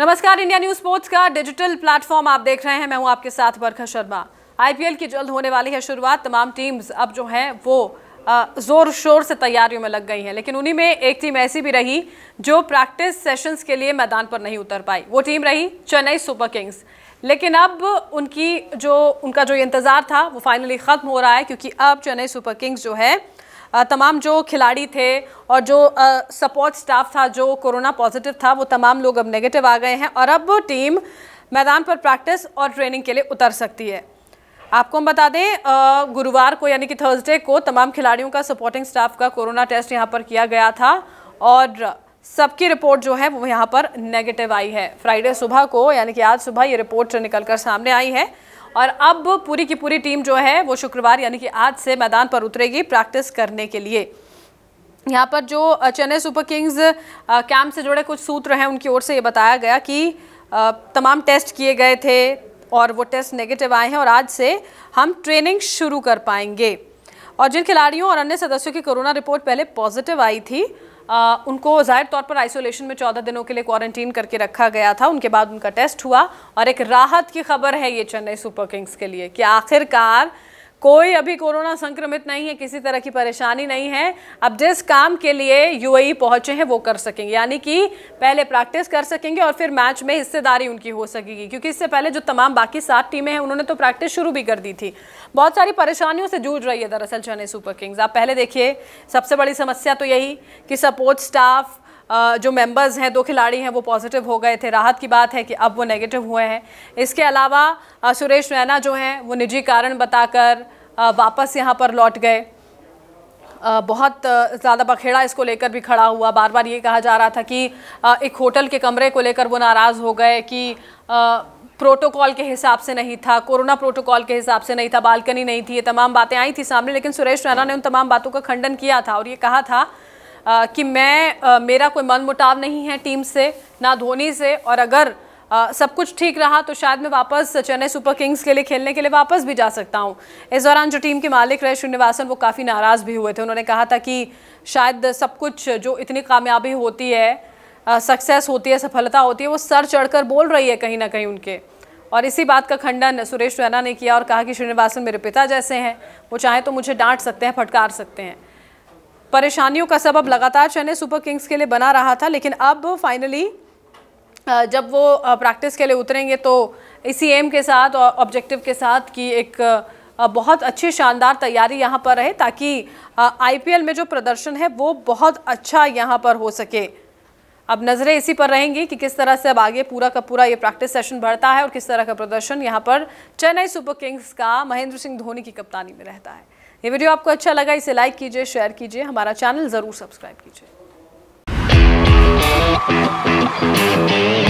नमस्कार India News Sports का digital platform आप देख रहे हैं मैं हूं आपके साथ बरखा शर्मा आईपीएल की जल्द होने वाली है शुरुआत तमाम टीम्स अब जो हैं वो ज़ोर शोर से तैयारियों में लग गई हैं लेकिन उन्हीं में एक टीम ऐसी भी रही जो प्रैक्टिस सेशंस के लिए मैदान पर नहीं उतर पाई वो टीम रही चेन्नई सुपर किंग्स लेकिन अब उनकी जो उनका जो इंतज़ार था वो फाइनली ख़त्म हो रहा है क्योंकि अब चेन्नई सुपर किंग्स जो है तमाम जो खिलाड़ी थे और जो सपोर्ट स्टाफ था जो कोरोना पॉजिटिव था वो तमाम लोग अब नेगेटिव आ गए हैं और अब टीम मैदान पर प्रैक्टिस और ट्रेनिंग के लिए उतर सकती है आपको हम बता दें गुरुवार को यानी कि थर्सडे को तमाम खिलाड़ियों का सपोर्टिंग स्टाफ का कोरोना टेस्ट यहाँ पर किया गया था और सबकी रिपोर्ट जो है वो यहाँ पर नेगेटिव आई है फ्राइडे सुबह को यानी कि आज सुबह ये रिपोर्ट निकल कर सामने आई है और अब पूरी की पूरी टीम जो है वो शुक्रवार यानी कि आज से मैदान पर उतरेगी प्रैक्टिस करने के लिए यहाँ पर जो चेन्नई सुपर किंग्स कैंप से जुड़े कुछ सूत्र हैं उनकी ओर से ये बताया गया कि तमाम टेस्ट किए गए थे और वो टेस्ट नेगेटिव आए हैं और आज से हम ट्रेनिंग शुरू कर पाएंगे और जिन खिलाड़ियों और अन्य सदस्यों की कोरोना रिपोर्ट पहले पॉजिटिव आई थी उनको ज़ाहिर तौर पर आइसोलेशन में चौदह दिनों के लिए क्वारंटीन करके रखा गया था उनके बाद उनका टेस्ट हुआ और एक राहत की खबर है ये चेन्नई सुपर किंग्स के लिए कि आखिरकार कोई अभी कोरोना संक्रमित नहीं है किसी तरह की परेशानी नहीं है अब जिस काम के लिए यूएई e पहुंचे हैं वो कर सकेंगे यानी कि पहले प्रैक्टिस कर सकेंगे और फिर मैच में हिस्सेदारी उनकी हो सकेगी क्योंकि इससे पहले जो तमाम बाकी सात टीमें हैं उन्होंने तो प्रैक्टिस शुरू भी कर दी थी बहुत सारी परेशानियों से जूझ रही है दरअसल चेन्नई सुपर किंग्स आप पहले देखिए सबसे बड़ी समस्या तो यही कि सपोर्ट स्टाफ जो मेंबर्स हैं दो खिलाड़ी हैं वो पॉजिटिव हो गए थे राहत की बात है कि अब वो नेगेटिव हुए हैं इसके अलावा सुरेश रैना जो हैं वो निजी कारण बताकर वापस यहाँ पर लौट गए बहुत ज़्यादा बखेड़ा इसको लेकर भी खड़ा हुआ बार बार ये कहा जा रहा था कि एक होटल के कमरे को लेकर वो नाराज़ हो गए कि प्रोटोकॉल के हिसाब से नहीं था कोरोना प्रोटोकॉल के हिसाब से नहीं था बालकनी नहीं थी ये तमाम बातें आई थी सामने लेकिन सुरेश रैना ने उन तमाम बातों का खंडन किया था और ये कहा था कि मैं आ, मेरा कोई मन मुटाव नहीं है टीम से ना धोनी से और अगर आ, सब कुछ ठीक रहा तो शायद मैं वापस चेन्नई सुपर किंग्स के लिए खेलने के लिए वापस भी जा सकता हूँ इस दौरान जो टीम के मालिक रहे श्रीनिवासन वो काफ़ी नाराज़ भी हुए थे उन्होंने कहा था कि शायद सब कुछ जो इतनी कामयाबी होती है सक्सेस होती है सफलता होती है वो सर चढ़कर बोल रही है कहीं ना कहीं उनके और इसी बात का खंडन सुरेश रैना ने किया और कहा कि श्रीनिवासन मेरे पिता जैसे हैं वो चाहे तो मुझे डांट सकते हैं फटकार सकते हैं परेशानियों का सबब लगातार चेन्नई सुपर किंग्स के लिए बना रहा था लेकिन अब फाइनली जब वो प्रैक्टिस के लिए उतरेंगे तो इसी एम के साथ और ऑब्जेक्टिव के साथ कि एक बहुत अच्छी शानदार तैयारी यहाँ पर रहे ताकि आईपीएल में जो प्रदर्शन है वो बहुत अच्छा यहाँ पर हो सके अब नज़रें इसी पर रहेंगी कि किस तरह से अब आगे पूरा का पूरा ये प्रैक्टिस सेशन बढ़ता है और किस तरह का प्रदर्शन यहाँ पर चेन्नई सुपर किंग्स का महेंद्र सिंह धोनी की कप्तानी में रहता है ये वीडियो आपको अच्छा लगा इसे लाइक कीजिए शेयर कीजिए हमारा चैनल ज़रूर सब्सक्राइब कीजिए